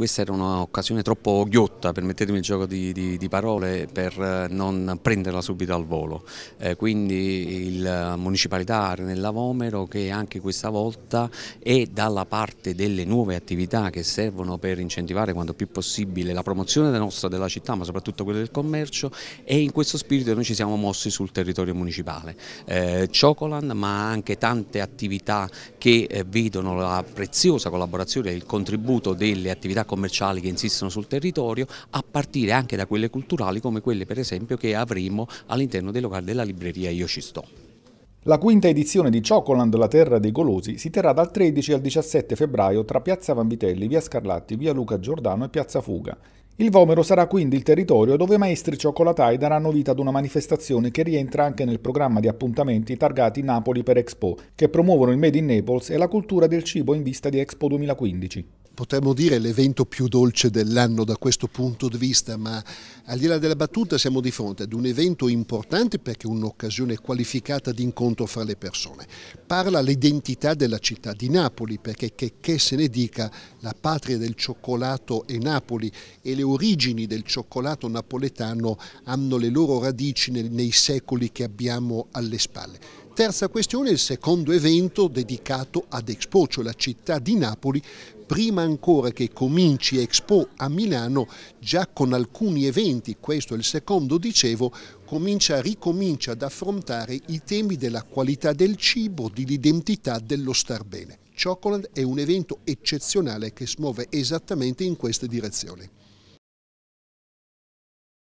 questa era un'occasione troppo ghiotta, permettetemi il gioco di, di, di parole, per eh, non prenderla subito al volo. Eh, quindi il eh, municipalità Nella Vomero che anche questa volta è dalla parte delle nuove attività che servono per incentivare quanto più possibile la promozione della nostra della città, ma soprattutto quella del commercio e in questo spirito noi ci siamo mossi sul territorio municipale. Eh, Ciocolan, ma anche tante attività che eh, vedono la preziosa collaborazione e il contributo delle attività commerciali che insistono sul territorio, a partire anche da quelle culturali come quelle per esempio che avremo all'interno dei locali della libreria Io ci sto. La quinta edizione di Ciocoland, la terra dei golosi, si terrà dal 13 al 17 febbraio tra Piazza Vanvitelli, Via Scarlatti, Via Luca Giordano e Piazza Fuga. Il Vomero sarà quindi il territorio dove maestri cioccolatai daranno vita ad una manifestazione che rientra anche nel programma di appuntamenti targati Napoli per Expo, che promuovono il Made in Naples e la cultura del cibo in vista di Expo 2015 potremmo dire l'evento più dolce dell'anno da questo punto di vista, ma al di là della battuta siamo di fronte ad un evento importante perché è un'occasione qualificata di incontro fra le persone. Parla l'identità della città di Napoli perché che, che se ne dica la patria del cioccolato è Napoli e le origini del cioccolato napoletano hanno le loro radici nei secoli che abbiamo alle spalle. Terza questione il secondo evento dedicato ad Expo, cioè la città di Napoli, prima ancora che cominci Expo a Milano, già con alcuni eventi, questo è il secondo dicevo, comincia, ricomincia ad affrontare i temi della qualità del cibo, dell'identità, dello star bene. Chocoland è un evento eccezionale che si muove esattamente in questa direzione.